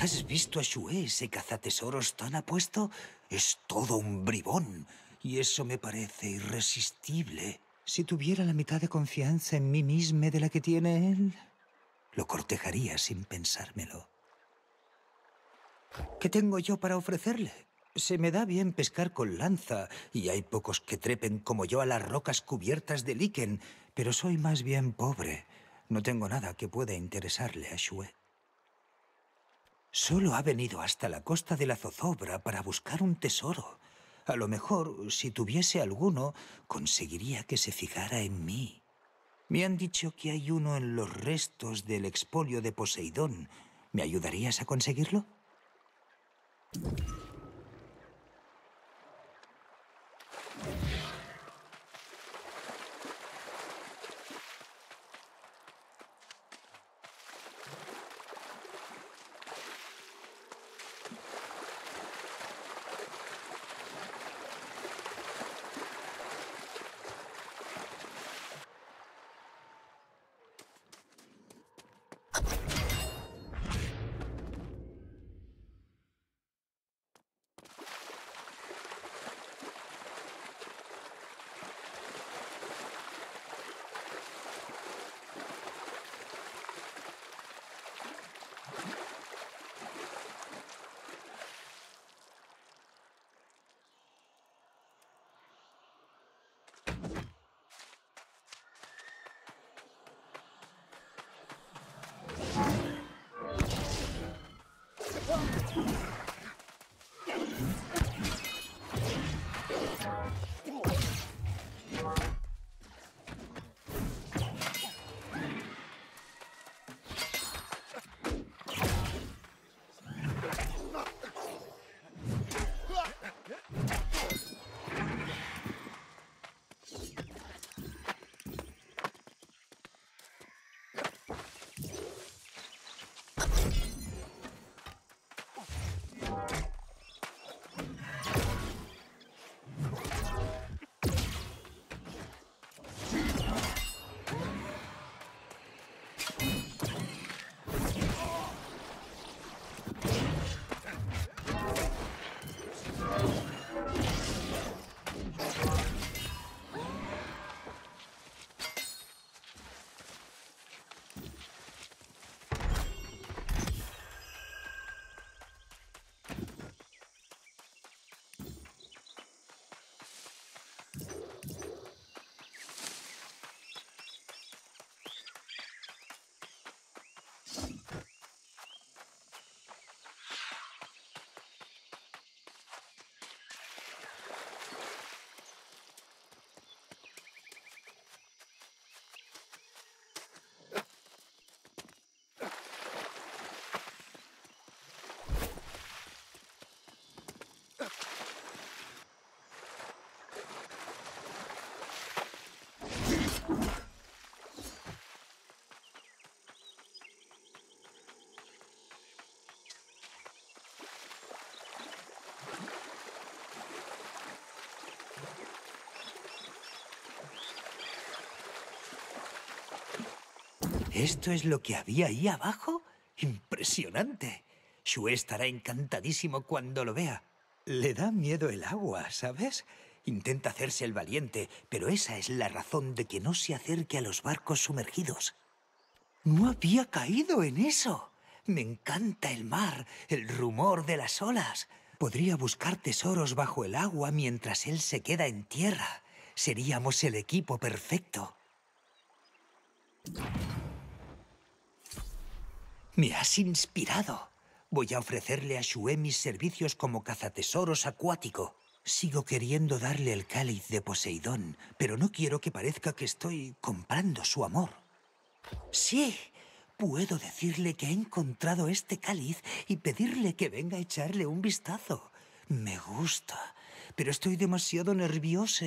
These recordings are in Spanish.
¿Has visto a Shue, ese cazatesoros tan apuesto? Es todo un bribón, y eso me parece irresistible. Si tuviera la mitad de confianza en mí misma de la que tiene él, lo cortejaría sin pensármelo. ¿Qué tengo yo para ofrecerle? Se me da bien pescar con lanza, y hay pocos que trepen como yo a las rocas cubiertas de liquen, pero soy más bien pobre. No tengo nada que pueda interesarle a Shue. Solo ha venido hasta la costa de la zozobra para buscar un tesoro. A lo mejor, si tuviese alguno, conseguiría que se fijara en mí. Me han dicho que hay uno en los restos del expolio de Poseidón. ¿Me ayudarías a conseguirlo? ¿Esto es lo que había ahí abajo? Impresionante. Shue estará encantadísimo cuando lo vea. Le da miedo el agua, ¿sabes? Intenta hacerse el valiente, pero esa es la razón de que no se acerque a los barcos sumergidos. No había caído en eso. Me encanta el mar, el rumor de las olas. Podría buscar tesoros bajo el agua mientras él se queda en tierra. Seríamos el equipo perfecto. Me has inspirado. Voy a ofrecerle a Shue mis servicios como cazatesoros acuático. Sigo queriendo darle el cáliz de Poseidón, pero no quiero que parezca que estoy comprando su amor. Sí, puedo decirle que he encontrado este cáliz y pedirle que venga a echarle un vistazo. Me gusta, pero estoy demasiado nerviosa.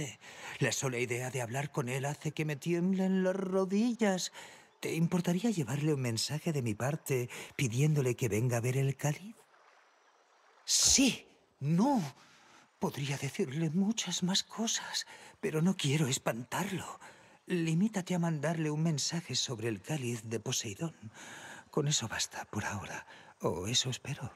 La sola idea de hablar con él hace que me tiemblen las rodillas. ¿Te importaría llevarle un mensaje de mi parte pidiéndole que venga a ver el cáliz? Sí, no. Podría decirle muchas más cosas, pero no quiero espantarlo. Limítate a mandarle un mensaje sobre el cáliz de Poseidón. Con eso basta por ahora, o eso espero.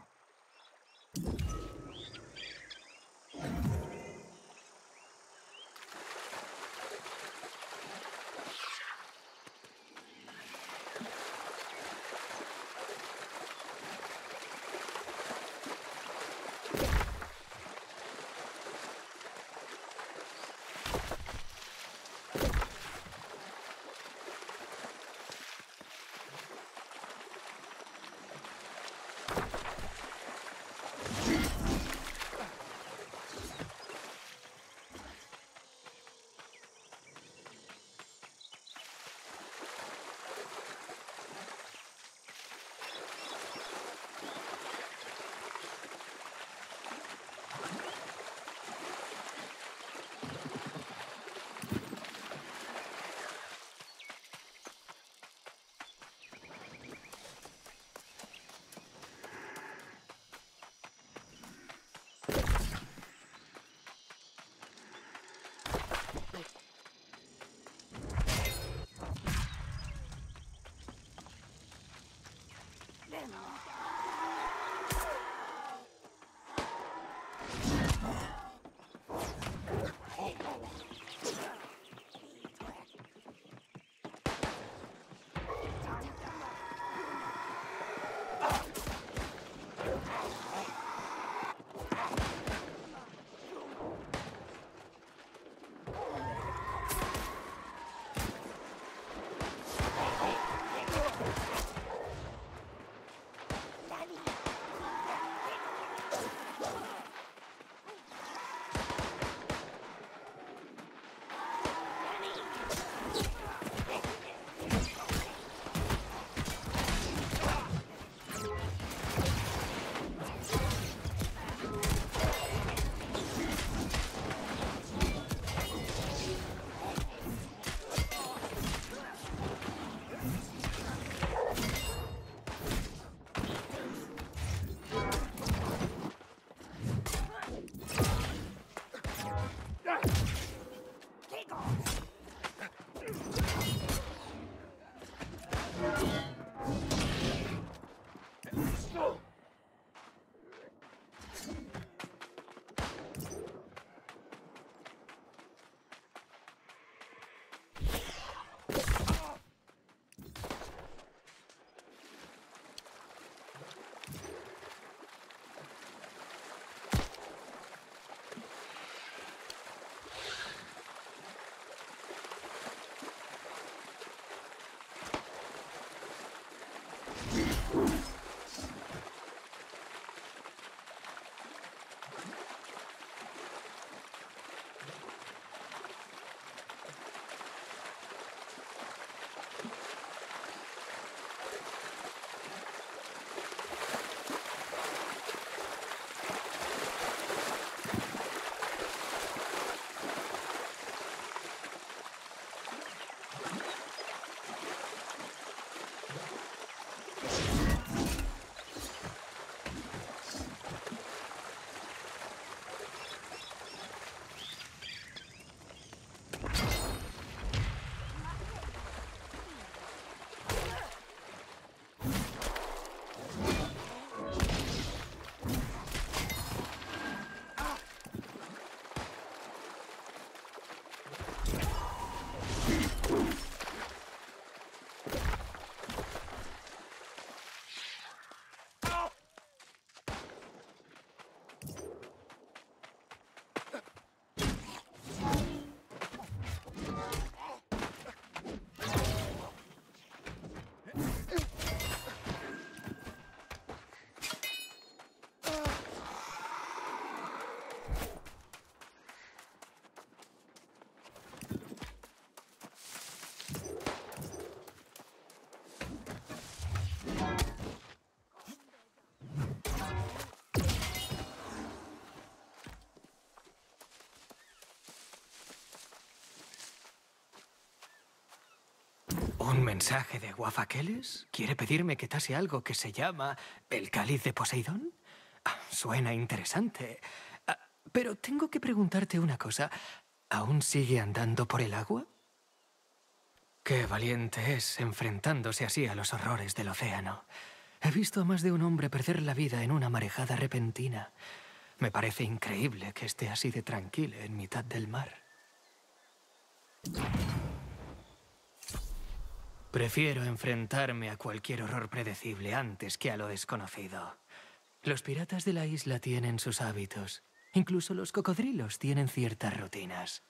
Thank you. mensaje de Guafaqueles? ¿Quiere pedirme que tase algo que se llama el cáliz de Poseidón? Ah, suena interesante. Ah, pero tengo que preguntarte una cosa. ¿Aún sigue andando por el agua? Qué valiente es enfrentándose así a los horrores del océano. He visto a más de un hombre perder la vida en una marejada repentina. Me parece increíble que esté así de tranquilo en mitad del mar. Prefiero enfrentarme a cualquier horror predecible antes que a lo desconocido. Los piratas de la isla tienen sus hábitos. Incluso los cocodrilos tienen ciertas rutinas.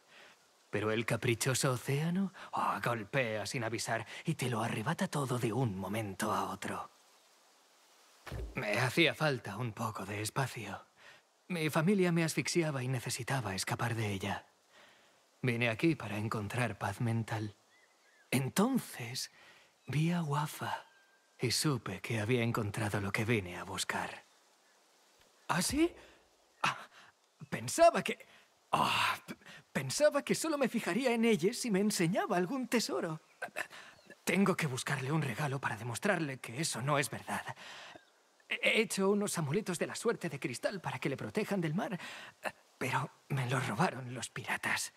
Pero el caprichoso océano oh, golpea sin avisar y te lo arrebata todo de un momento a otro. Me hacía falta un poco de espacio. Mi familia me asfixiaba y necesitaba escapar de ella. Vine aquí para encontrar paz mental. Entonces vi a Wafa y supe que había encontrado lo que vine a buscar. ¿Ah, sí? Ah, pensaba que... Ah, pensaba que solo me fijaría en ella si me enseñaba algún tesoro. Tengo que buscarle un regalo para demostrarle que eso no es verdad. He hecho unos amuletos de la suerte de cristal para que le protejan del mar, pero me los robaron los piratas.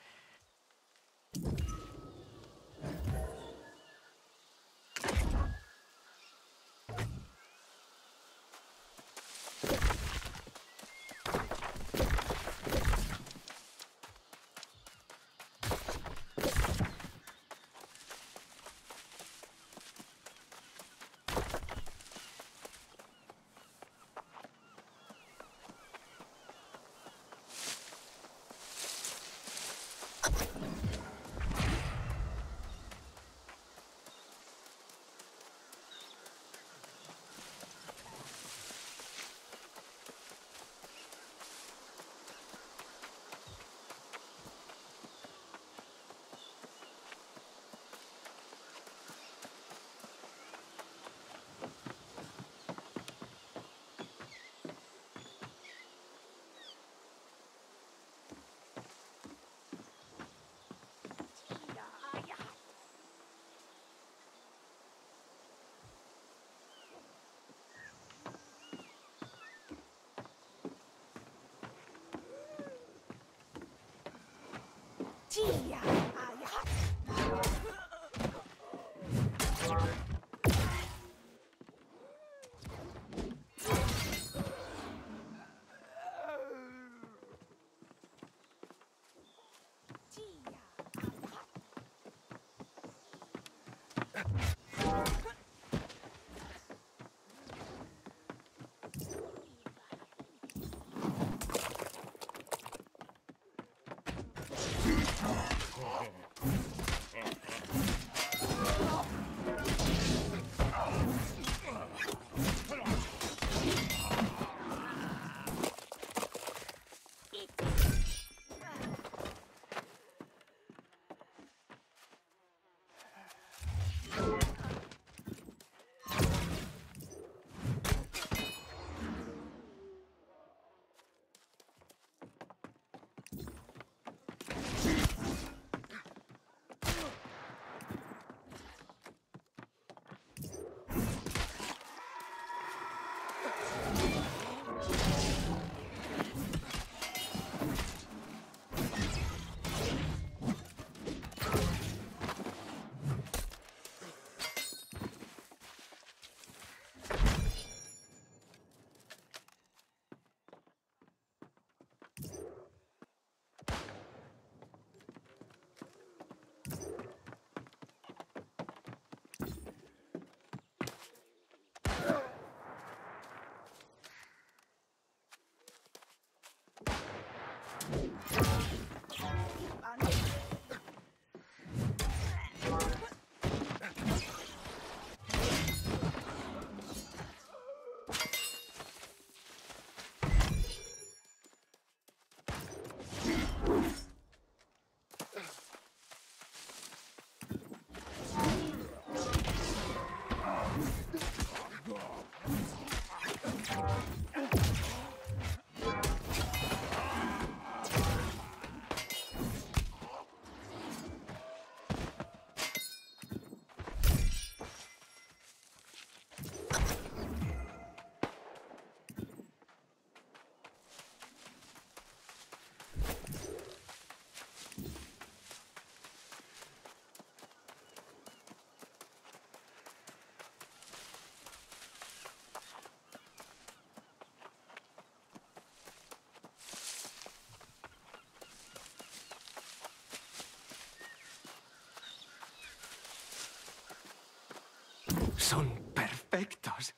Son perfectos.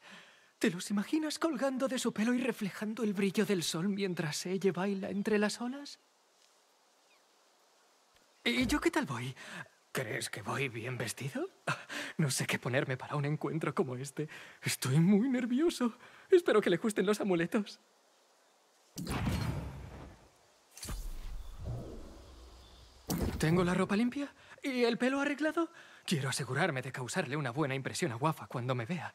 ¿Te los imaginas colgando de su pelo y reflejando el brillo del sol mientras ella baila entre las olas? ¿Y yo qué tal voy? ¿Crees que voy bien vestido? No sé qué ponerme para un encuentro como este. Estoy muy nervioso. Espero que le gusten los amuletos. ¿Tengo la ropa limpia? ¿Y el pelo arreglado? Quiero asegurarme de causarle una buena impresión a Wafa cuando me vea.